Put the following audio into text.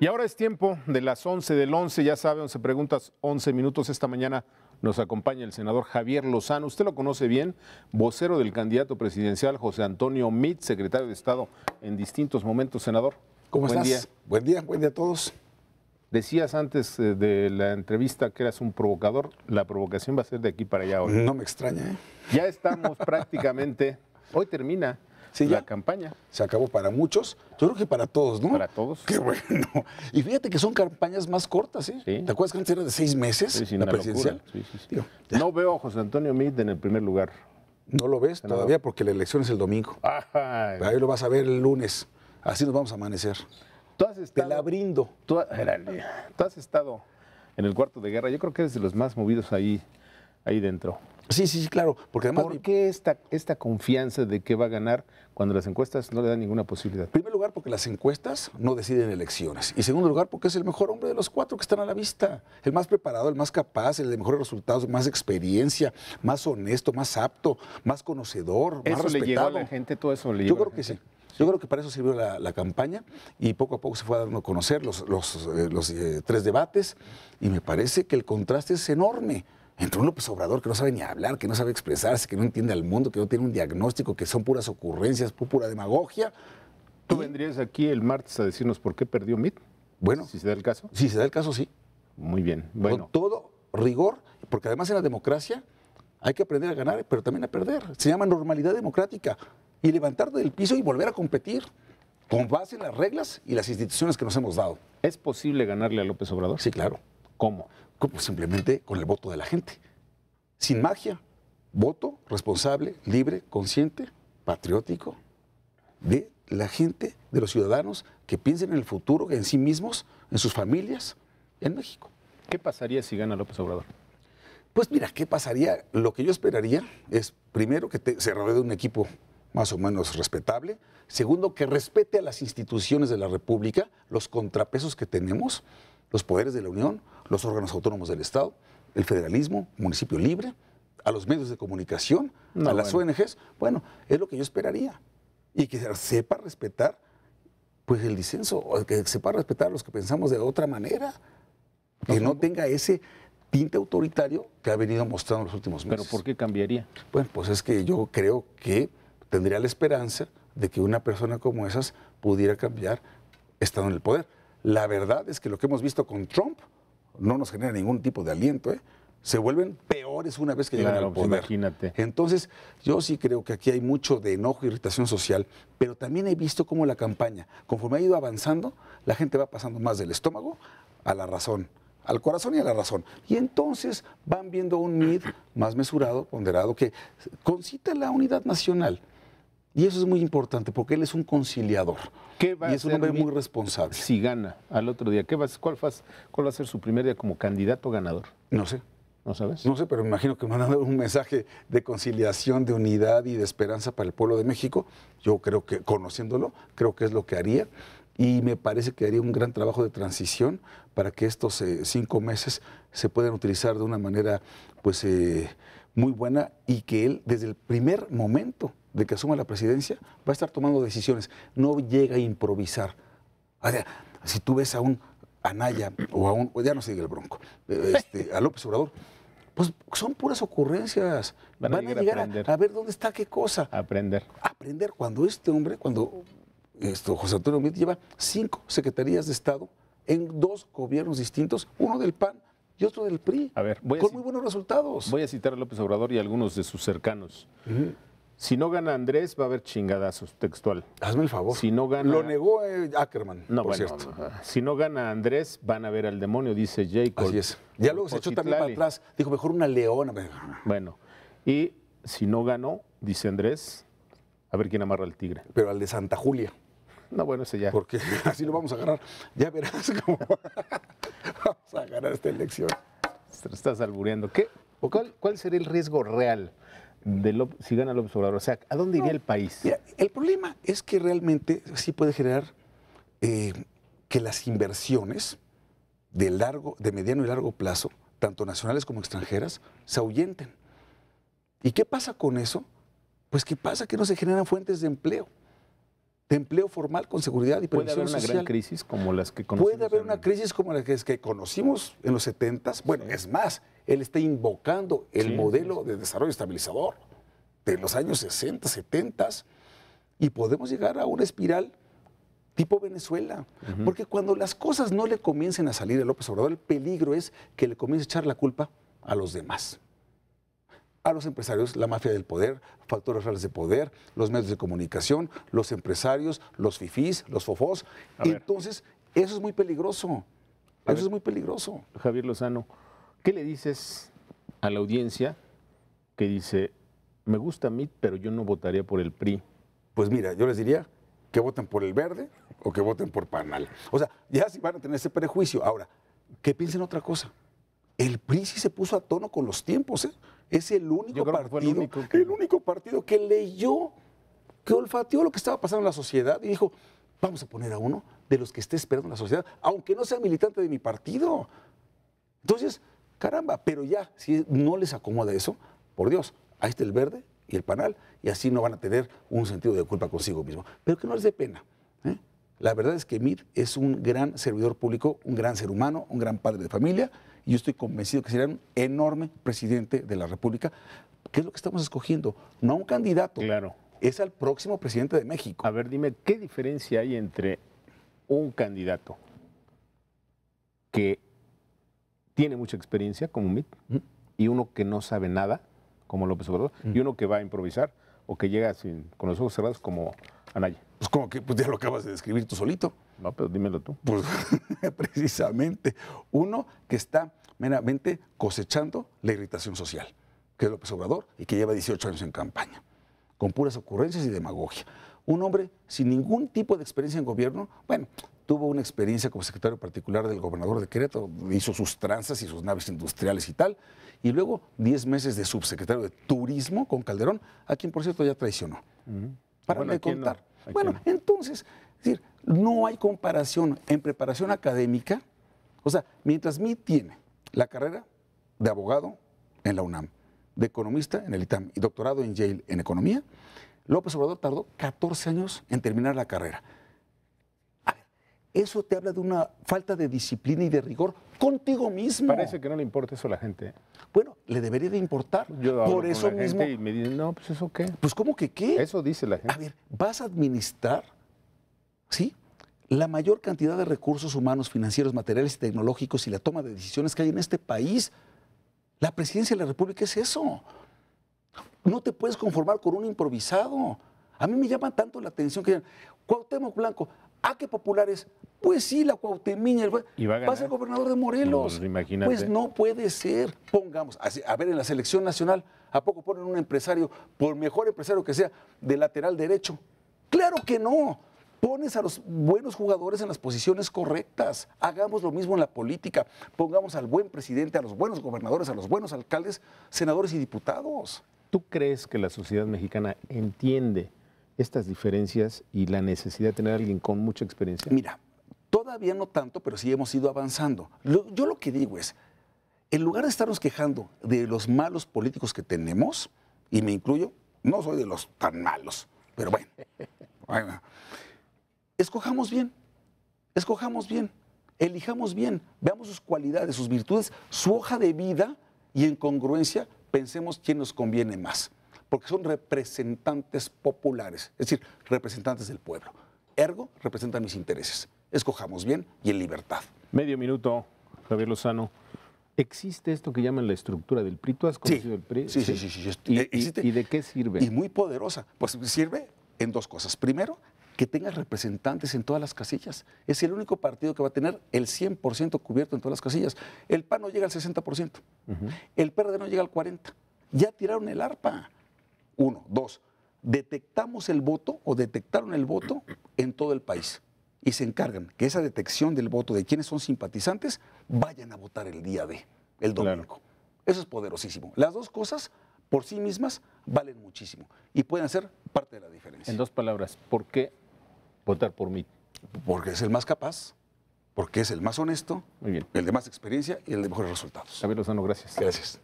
Y ahora es tiempo de las 11 del 11, ya sabe, 11 preguntas, 11 minutos esta mañana. Nos acompaña el senador Javier Lozano, usted lo conoce bien, vocero del candidato presidencial José Antonio Mit, secretario de Estado en distintos momentos. Senador, ¿cómo buen estás? Día. Buen día, buen día a todos. Decías antes eh, de la entrevista que eras un provocador, la provocación va a ser de aquí para allá hoy. No me extraña. ¿eh? Ya estamos prácticamente, hoy termina la campaña. Se acabó para muchos, yo creo que para todos, ¿no? Para todos. Qué bueno. Y fíjate que son campañas más cortas, ¿eh? Sí. ¿Te acuerdas que antes era de seis meses sí, la presidencial? no veo a José Antonio Meade en el primer lugar. No lo ves todavía porque la elección es el domingo. Ahí lo vas a ver el lunes. Así nos vamos a amanecer. Te la brindo. Tú, tú has estado en el cuarto de guerra. Yo creo que eres de los más movidos ahí, ahí dentro. Sí, sí, sí, claro. Porque además, ¿Por qué esta, esta confianza de que va a ganar cuando las encuestas no le dan ninguna posibilidad? En primer lugar, porque las encuestas no deciden elecciones. Y en segundo lugar, porque es el mejor hombre de los cuatro que están a la vista. El más preparado, el más capaz, el de mejores resultados, más experiencia, más honesto, más apto, más conocedor, más respetado. le a la gente, todo eso Yo creo que sí. Yo creo que para eso sirvió la, campaña y poco a poco se fue dando a conocer los, los, eh, los eh, tres debates y me parece que el contraste es enorme. Entre un López Obrador que no sabe ni hablar, que no sabe expresarse, que no entiende al mundo, que no tiene un diagnóstico, que son puras ocurrencias, pura demagogia. ¿Tú vendrías aquí el martes a decirnos por qué perdió MIT? Bueno. Si se da el caso. Si se da el caso, sí. Muy bien. Bueno. Con todo rigor, porque además en la democracia hay que aprender a ganar, pero también a perder. Se llama normalidad democrática. Y levantar del piso y volver a competir con base en las reglas y las instituciones que nos hemos dado. ¿Es posible ganarle a López Obrador? Sí, claro. ¿Cómo? Pues simplemente con el voto de la gente. Sin magia. Voto responsable, libre, consciente, patriótico de la gente, de los ciudadanos que piensen en el futuro, en sí mismos, en sus familias, en México. ¿Qué pasaría si gana López Obrador? Pues mira, ¿qué pasaría? Lo que yo esperaría es, primero, que se rodee un equipo más o menos respetable. Segundo, que respete a las instituciones de la República, los contrapesos que tenemos, los poderes de la Unión, los órganos autónomos del Estado, el federalismo, municipio libre, a los medios de comunicación, a las ONGs. Bueno, es lo que yo esperaría. Y que sepa respetar pues el disenso, que sepa respetar a los que pensamos de otra manera, que pues no, tenga ese tinte autoritario que ha venido mostrando en los últimos meses. ¿Pero por qué cambiaría? Bueno, pues es que yo creo que tendría la esperanza de que una persona como esas pudiera cambiar estando en el poder. La verdad es que lo que hemos visto con Trump no nos genera ningún tipo de aliento, ¿eh? se vuelven peores una vez que llegan al pues, poder. imagínate. Entonces, yo sí creo que aquí hay mucho de enojo e irritación social, pero también he visto cómo la campaña, conforme ha ido avanzando, la gente va pasando más del estómago a la razón, al corazón y a la razón. Y entonces van viendo un MID más mesurado, ponderado, que concita la unidad nacional. Y eso es muy importante porque él es un conciliador. ¿Qué va y es un hombre muy responsable. Si gana al otro día, ¿qué va, cuál, va, ¿cuál va a ser su primer día como candidato ganador? No sé. ¿No sabes? No sé, pero me imagino que van a dar un mensaje de conciliación, de unidad y de esperanza para el pueblo de México. Yo creo que, conociéndolo, creo que es lo que haría. Y me parece que haría un gran trabajo de transición para que estos eh, cinco meses se puedan utilizar de una manera, pues, eh, muy buena y que él desde el primer momento de que asuma la presidencia va a estar tomando decisiones, no llega a improvisar. O sea, si tú ves a un Anaya o a un, ya no sé, el bronco, eh, este, a López Obrador, pues son puras ocurrencias. Van a, llegar, a, ver dónde está qué cosa. Aprender. Aprender. Cuando este hombre, cuando esto, José Antonio Mitt lleva cinco secretarías de Estado en dos gobiernos distintos, uno del PAN y otro del PRI. A ver, con muy buenos resultados. Voy a citar a López Obrador y a algunos de sus cercanos. Si no gana Andrés, va a haber chingadazos, textual. Hazme el favor. Si no gana... Lo negó eh, Ackerman, no, por cierto. Si no gana Andrés, van a ver al demonio, dice Jacob. Así es. Ya luego se echó también para atrás. Dijo, mejor una leona. Bueno, y si no ganó, dice Andrés, a ver quién amarra al tigre. Pero al de Santa Julia. No, bueno, ese ya. Porque así lo vamos a agarrar. Ya verás cómo... Vamos a ganar esta elección. estás albureando. o cuál, ¿Cuál sería el riesgo real de si gana López Obrador? O sea, ¿a dónde iría el país? el problema es que realmente sí puede generar eh, que las inversiones de, largo, de mediano y largo plazo, tanto nacionales como extranjeras, se ahuyenten. ¿Y qué pasa con eso? Pues qué pasa que no se generan fuentes de empleo de empleo formal con seguridad y previsión ¿Puede haber una gran crisis como las que conocimos? Puede haber una crisis como las que, conocimos en los 70 Bueno, es más, él está invocando el modelo de desarrollo estabilizador de los años 60, 70 y podemos llegar a una espiral tipo Venezuela. Porque cuando las cosas no le comiencen a salir a López Obrador, el peligro es que le comience a echar la culpa a los demás a los empresarios la mafia del poder, factores reales de poder, los medios de comunicación, los empresarios, los fifís, los fofós. Entonces, eso es muy peligroso. eso es muy peligroso. Javier Lozano, ¿qué le dices a la audiencia que dice, me gusta a mí, pero yo no votaría por el PRI? Pues mira, yo les diría que voten por el verde o que voten por Panal. O sea, ya si van a tener ese prejuicio. Ahora, que piensen otra cosa el PRI se puso a tono con los tiempos. ¿eh? Es el único partido, el único, que... partido que leyó, que olfateó lo que estaba pasando en la sociedad y dijo, vamos a poner a uno de los que esté esperando en la sociedad, aunque no sea militante de mi partido. Entonces, caramba, pero ya, si no les acomoda eso, por Dios, ahí está el verde y el panal, y así no van a tener un sentido de culpa consigo mismo. Pero que no les dé pena. ¿eh? La verdad es que Mir es un gran servidor público, un gran ser humano, un gran padre de familia yo estoy convencido que será un enorme presidente de la República. ¿Qué es lo que estamos escogiendo? No a un candidato. Claro. Es al próximo presidente de México. A ver, dime, ¿qué diferencia hay entre un candidato que tiene mucha experiencia, como MIT, y uno que no sabe nada, como López Obrador, y uno que va a improvisar o que llega sin, con los ojos cerrados, como Anaya? Pues como que pues, ya lo acabas de describir tú solito. No, pero pues, dímelo tú. Pues precisamente uno que está meramente cosechando la irritación social, que es López Obrador y que lleva 18 años en campaña, con puras ocurrencias y demagogia. Un hombre sin ningún tipo de experiencia en gobierno, bueno, tuvo una experiencia como secretario particular del gobernador de Querétaro, hizo sus tranzas y sus naves industriales y tal, y luego 10 meses de subsecretario de Turismo con Calderón, a quien por cierto ya traicionó. Para de contar. Bueno, entonces, decir, no hay comparación en preparación académica. O sea, mientras mí tiene la carrera de abogado en la UNAM, de economista en el ITAM y doctorado en Yale en economía, López Obrador tardó 14 años en terminar la carrera. A ver, eso te habla de una falta de disciplina y de rigor contigo mismo. Parece que no le importa eso a la gente. ¿eh? Bueno, le debería de importar. Por eso mismo. me dicen, no, pues eso qué. Pues cómo que qué. Eso dice la gente. A ver, vas a administrar ¿sí? la mayor cantidad de recursos humanos, financieros, materiales y tecnológicos y la toma de decisiones que hay en este país. La presidencia de la República es eso. No te puedes conformar con un improvisado. A mí me llama tanto la atención que Cuauhtémoc Blanco, ¿a ah, qué populares? Pues sí, la Cuauhtémoc, el... va, a ser gobernador de Morelos. Pues, pues no puede ser. Pongamos, a ver, en la selección nacional, ¿a poco ponen un empresario, por mejor empresario que sea, de lateral derecho? Claro que no. Pones a los buenos jugadores en las posiciones correctas. Hagamos lo mismo en la política. Pongamos al buen presidente, a los buenos gobernadores, a los buenos alcaldes, senadores y diputados. ¿Tú crees que la sociedad mexicana entiende estas diferencias y la necesidad de tener a alguien con mucha experiencia? Mira, todavía no tanto, pero sí hemos ido avanzando. yo lo que digo es, en lugar de estarnos quejando de los malos políticos que tenemos, y me incluyo, no soy de los tan malos, pero bueno, bueno escojamos bien, escojamos bien, elijamos bien, veamos sus cualidades, sus virtudes, su hoja de vida y en congruencia pensemos quién nos conviene más, porque son representantes populares, es decir, representantes del pueblo. Ergo, representan mis intereses. Escojamos bien y en libertad. Medio minuto, Javier Lozano. ¿Existe esto que llaman la estructura del PRI? ¿Tú has conocido el PRI? Sí, sí, sí. ¿Y, ¿Y, de qué sirve? Y muy poderosa. Pues sirve en dos cosas. Primero, que tenga representantes en todas las casillas. Es el único partido que va a tener el 100% cubierto en todas las casillas. El PAN no llega al 60%, el PRD no llega al 40%. Ya tiraron el ARPA. Uno, dos, detectamos el voto o detectaron el voto en todo el país y se encargan que esa detección del voto de quienes son simpatizantes vayan a votar el día de, el domingo. Eso es poderosísimo. Las dos cosas por sí mismas valen muchísimo y pueden ser parte de la diferencia. En dos palabras, ¿por qué votar por mí? Porque es el más capaz, porque es el más honesto, el de más experiencia y el de mejores resultados. Javier Lozano, gracias. Gracias.